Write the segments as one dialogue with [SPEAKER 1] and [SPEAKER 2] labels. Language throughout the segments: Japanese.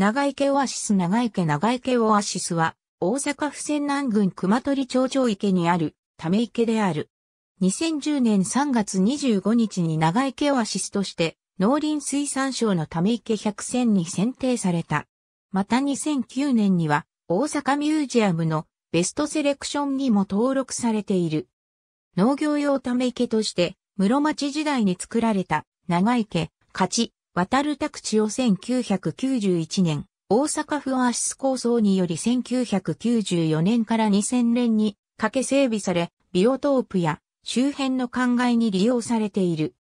[SPEAKER 1] 長池オアシス長池長池オアシスは、大阪府泉南郡熊取町長池にある、ため池である。2010年3月25日に長池オアシスとして、農林水産省のため池100選に選定された。また2009年には、大阪ミュージアムのベストセレクションにも登録されている。農業用ため池として、室町時代に作られた長池、勝ち、渡る拓地を1991年、大阪府アシス構想により1994年から2000年にかけ整備され、ビオトープや周辺の灌漑に利用されている。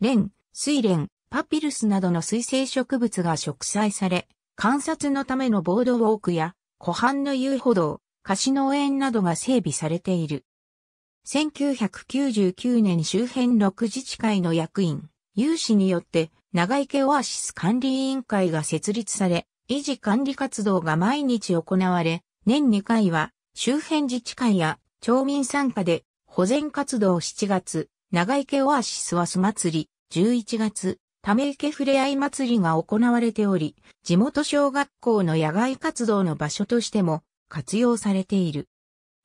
[SPEAKER 1] レン、スイレン、パピルスなどの水生植物が植栽され、観察のためのボードウォークや湖畔の遊歩道、貸し農園などが整備されている。1999年周辺6自治会の役員、有志によって長池オアシス管理委員会が設立され、維持管理活動が毎日行われ、年2回は周辺自治会や町民参加で保全活動7月、長池オアシスはス祭り、11月、ため池ふれあい祭りが行われており、地元小学校の野外活動の場所としても活用されている。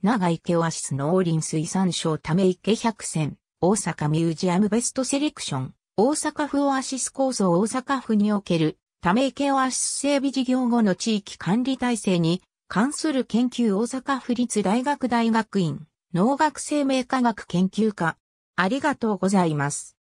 [SPEAKER 1] 長池オアシス農林水産省ため池百選、大阪ミュージアムベストセレクション。大阪府オアシス構想大阪府における、ため池オアシス整備事業後の地域管理体制に関する研究大阪府立大学大学院農学生命科学研究科。ありがとうございます。